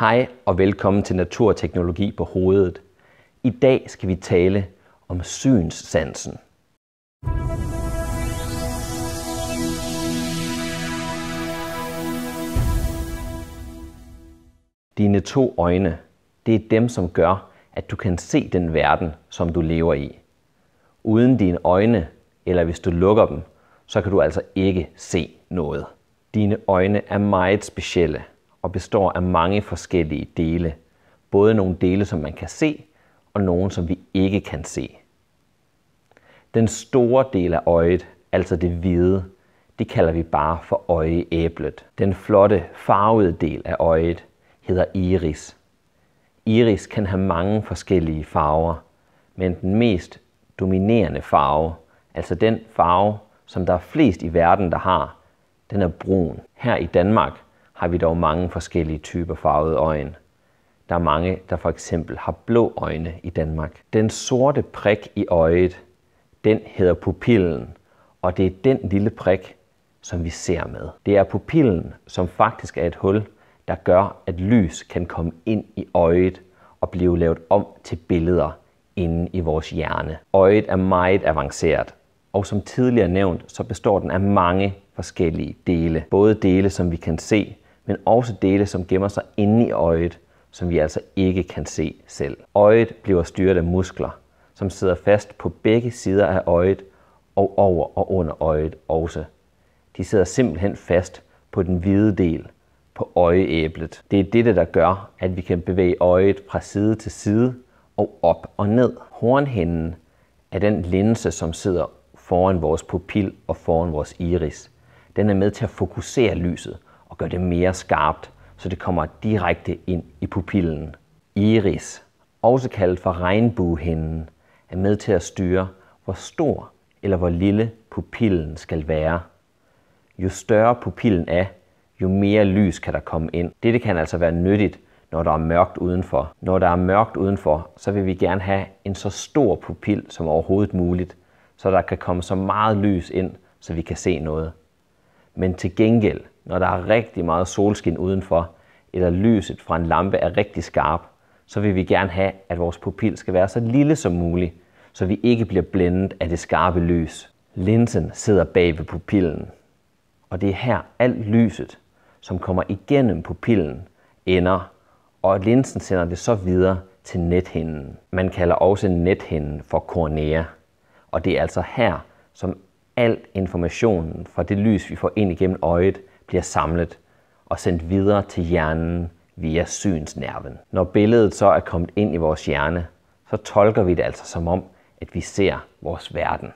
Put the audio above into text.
Hej og velkommen til Naturteknologi på hovedet. I dag skal vi tale om synssansen. Dine to øjne, det er dem, som gør, at du kan se den verden, som du lever i. Uden dine øjne, eller hvis du lukker dem, så kan du altså ikke se noget. Dine øjne er meget specielle – og består af mange forskellige dele. Både nogle dele, som man kan se, og nogle, som vi ikke kan se. Den store del af øjet, altså det hvide, det kalder vi bare for øjeæblet. Den flotte farvede del af øjet hedder iris. Iris kan have mange forskellige farver, men den mest dominerende farve, altså den farve, som der er flest i verden, der har, den er brun. Her i Danmark har vi dog mange forskellige typer farvede øjne. Der er mange, der for eksempel har blå øjne i Danmark. Den sorte prik i øjet, den hedder pupillen, og det er den lille prik, som vi ser med. Det er pupillen, som faktisk er et hul, der gør, at lys kan komme ind i øjet og blive lavet om til billeder inde i vores hjerne. Øjet er meget avanceret, og som tidligere nævnt, så består den af mange forskellige dele. Både dele, som vi kan se, men også dele, som gemmer sig inde i øjet, som vi altså ikke kan se selv. Øjet bliver styret af muskler, som sidder fast på begge sider af øjet og over og under øjet også. De sidder simpelthen fast på den hvide del, på øjeæblet. Det er dette, der gør, at vi kan bevæge øjet fra side til side og op og ned. Hornhinden er den linse, som sidder foran vores pupil og foran vores iris. Den er med til at fokusere lyset, og gør det mere skarpt, så det kommer direkte ind i pupillen. Iris, også kaldet for regnbuehinden, er med til at styre, hvor stor eller hvor lille pupillen skal være. Jo større pupillen er, jo mere lys kan der komme ind. Dette kan altså være nyttigt, når der er mørkt udenfor. Når der er mørkt udenfor, så vil vi gerne have en så stor pupil som overhovedet muligt, så der kan komme så meget lys ind, så vi kan se noget. Men til gengæld, når der er rigtig meget solskin udenfor, eller lyset fra en lampe er rigtig skarp, så vil vi gerne have, at vores pupil skal være så lille som muligt, så vi ikke bliver blændet af det skarpe lys. Linsen sidder bag ved pupillen, og det er her alt lyset, som kommer igennem pupillen, ender, og linsen sender det så videre til nethinden. Man kalder også nethinden for kornea, og det er altså her, som al informationen fra det lys, vi får ind igennem øjet, bliver samlet og sendt videre til hjernen via synsnerven. Når billedet så er kommet ind i vores hjerne, så tolker vi det altså som om, at vi ser vores verden.